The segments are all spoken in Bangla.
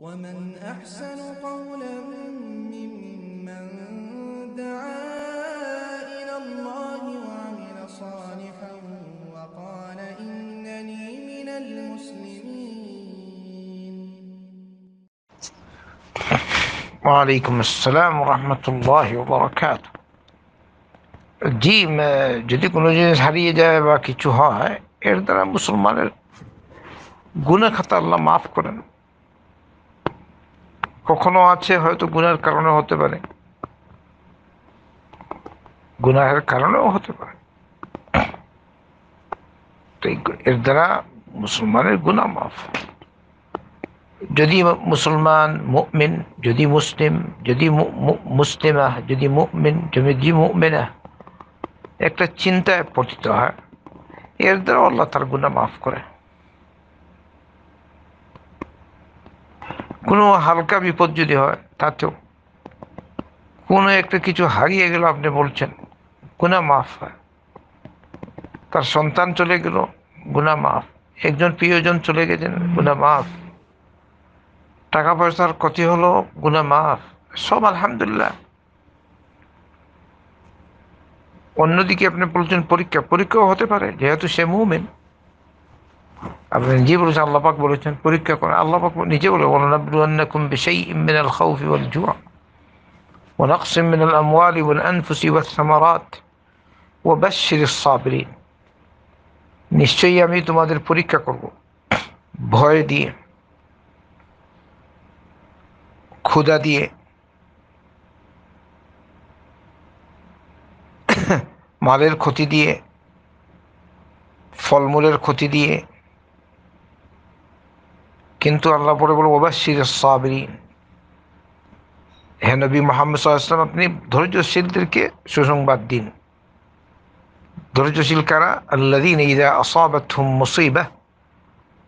ومن أحسن قولا ممن دعا إلى الله وعمل صالحا وقال إنني من المسلمين وعليكم السلام ورحمة الله وبركاته جيم যদি কোনো جنس حريه যায় বা কিছু হয় এর দ্বারা মুসলমানের গুণা কখনো আছে হয়তো গুনার কারণে হতে পারে গুনাহের কারণেও হতে পারে এর দ্বারা মুসলমানের গুণা মাফ যদি মুসলমান মুমিন যদি মুসলিম যদি মুসলিমা যদি মুমিন যদি মুমিনা একটা চিন্তায় পতিত হয় এর দ্বারা আল্লাহ তার গুণা মাফ করে কোনো হালকা বিপদ যদি হয় তাতেও কোনো একটা কিছু হারিয়ে গেল আপনি বলছেন গুণা মাফ হয় তার সন্তান চলে গেল গুণা মাফ একজন প্রিয়জন চলে গেছেন গুণা মাফ টাকা পয়সার ক্ষতি হলো গুণা মাফ সব আলহামদুলিল্লাহ অন্যদিকে আপনি বলছেন পরীক্ষা পরীক্ষাও হতে পারে যেহেতু সে মুভমেন্ট আপনি নিজে বলেছেন আল্লাপাক বলেছেন পরীক্ষা করেন আল্লাপাক নিজে বলে বলেন আবলুয়ান্নাকুম বিশাই মিনাল খাউফি ওয়াল জুয়া ونقص من الأموال والأنفس والثمرات وبشر الصابرين নিশ্চয়ই আমি তোমাদের পরীক্ষা করব ভয় দিয়ে ক্ষুধা দিয়ে মালের ক্ষতি দিয়ে ফলমূলের ক্ষতি দিয়ে কিন্তু আল্লাহ পরে বলবো ওবাসির সাবরি হ্যাঁ নবী মোহাম্মদ সাল্লাম আপনি ধৈর্যশীলদেরকে সুসংবাদ দিন ধৈর্যশীল কারা আল্লাদিন ইদা আসাবাতহুম মুসিবাহ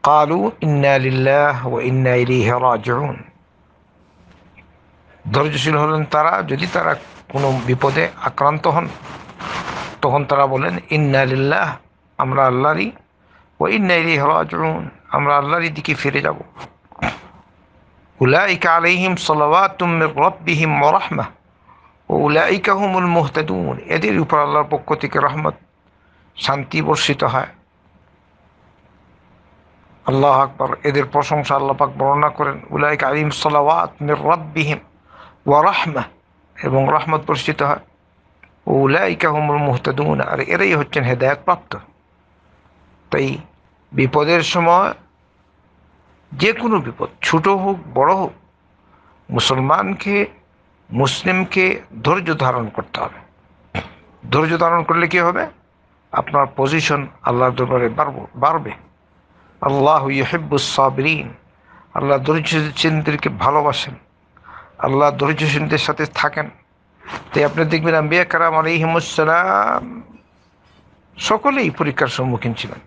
কালু ইন্না ও ইন্না ইলাইহি রাজিউন ধৈর্যশীল হলেন তারা যদি তারা কোনো বিপদে আক্রান্ত হন তখন তারা বলেন ইন্নালিল্লাহ লিল্লাহ আমরা আল্লাহরই ও ইন্না ইলাইহি রাজিউন আমরা আল্লাহর দিকে ফিরে যাব উলাইকা আলাইহিম সালাওয়াতুম মির রব্বিহিম ওয়া রাহমাহ ও উলাইকা হুমুল মুহতাদুন এদের উপর আল্লাহর পক্ষ থেকে রহমত শান্তি বর্ষিত হয় আল্লাহ আকবর এদের প্রশংসা আল্লাহ পাক বর্ণনা করেন উলাইক আলিম সালাওয়াত মির রব্বিহিম ওয়া রাহমাহ এবং রহমত বর্ষিত হয় ও উলাইকা হুমুল মুহতাদুন আর এরাই হচ্ছেন হেদায়ত প্রাপ্ত তাই বিপদের সময় যে কোনো বিপদ ছোট হোক বড় হোক মুসলমানকে মুসলিমকে ধৈর্য ধারণ করতে হবে ধৈর্য ধারণ করলে কি হবে আপনার পজিশন আল্লাহর দরবারে বাড়বে আল্লাহ ইহেবুসাবরিন আল্লাহ আল্লাহ ধৈর্যশীলদেরকে ভালোবাসেন আল্লাহ ধৈর্যশীলদের সাথে থাকেন তাই আপনি দেখবেন আমি কারাম আলহিমসালাম সকলেই পরীক্ষার সম্মুখীন ছিলেন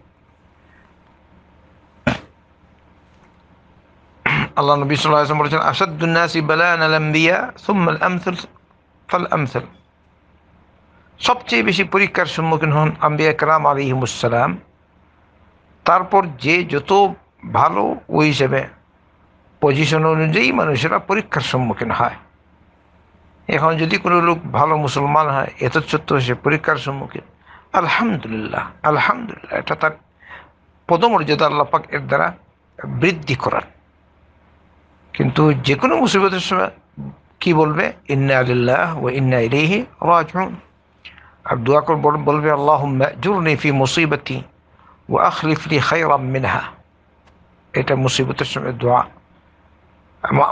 আল্লাহ নবী সাল্লাম বলেছেন আসাদুন্নাসি বালায়ানালাম্বিয়া সুম্মাল আমসুল ফাল আমসুল সবচেয়ে বেশি পরীক্ষার সম্মুখীন হন আম্বিয়া কালাম হিমুসালাম তারপর যে যত ভালো ওই হিসেবে পজিশন অনুযায়ী মানুষেরা পরীক্ষার সম্মুখীন হয় এখন যদি কোনো লোক ভালো মুসলমান হয় এত সত্য সে পরীক্ষার সম্মুখীন আলহামদুলিল্লাহ আলহামদুলিল্লাহ এটা তার পদমর্যাদা আল্লাপাক এর দ্বারা বৃদ্ধি করার কিন্তু যে কোনো মুসিবতের সময় কি বলবে ইন্না আলিল্লাহ ও ইন্না ইলিহি রাজুন আর দোয়া করে বলবে আল্লাহ জুরনি ফি মুসিবতি ও আখলিফলি খাইরাম মিনহা এটা মুসিবতের সময় দোয়া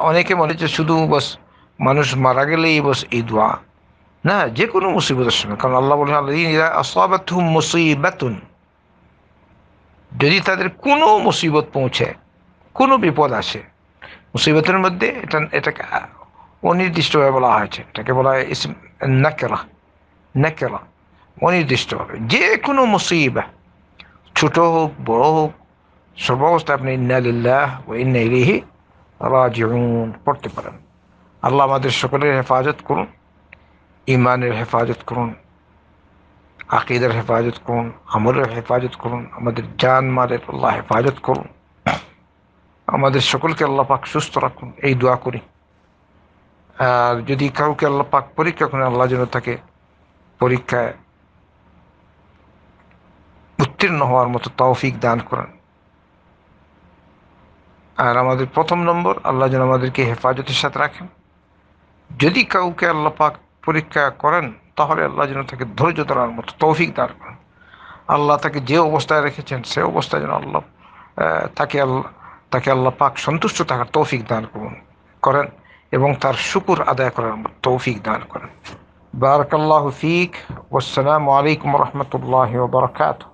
অনেকে মনে হচ্ছে শুধু বস মানুষ মারা গেলেই বস এই দোয়া না যে কোনো মুসিবতের সময় কারণ আল্লাহ বলেন আল্লাহ মুসিবাতুন যদি তাদের কোনো মুসিবত পৌঁছে কোনো বিপদ আসে মুসিবতের মধ্যে এটা এটাকে অনির্দিষ্টভাবে বলা হয়েছে এটাকে বলা হয় ইসম নাকেরা নাকেরা অনির্দিষ্টভাবে যে কোনো মুসিবা ছোট হোক বড় হোক সর্বাবস্থা আপনি ইন্নালিল্লাহ ও ইন্না ইলিহি রাজিউন পড়তে পারেন আল্লাহ আমাদের সকলের হেফাজত করুন ইমানের হেফাজত করুন আকিদার হেফাজত করুন আমলের হেফাজত করুন আমাদের জান মালের আল্লাহ হেফাজত করুন আমাদের সকলকে আল্লাহ পাক সুস্থ রাখুন এই দোয়া করি আর যদি কাউকে আল্লাহ পাক পরীক্ষা করেন আল্লাহ যেন তাকে পরীক্ষায় উত্তীর্ণ হওয়ার মতো তৌফিক দান করেন আর আমাদের প্রথম নম্বর আল্লাহ যেন আমাদেরকে হেফাজতের সাথে রাখেন যদি কাউকে আল্লাহ পাক পরীক্ষা করেন তাহলে আল্লাহ যেন তাকে ধৈর্য ধরার মতো তৌফিক দান করেন আল্লাহ তাকে যে অবস্থায় রেখেছেন সে অবস্থায় যেন আল্লাহ তাকে আল্লাহ তাকে আল্লাহ পাক সন্তুষ্ট থাকার তৌফিক দান করুন করেন এবং তার শুকুর আদায় করার তৌফিক দান করেন বারাকাল্লাহ ফিক ওসালামু আলাইকুম রহমতুল্লাহ বারকাতু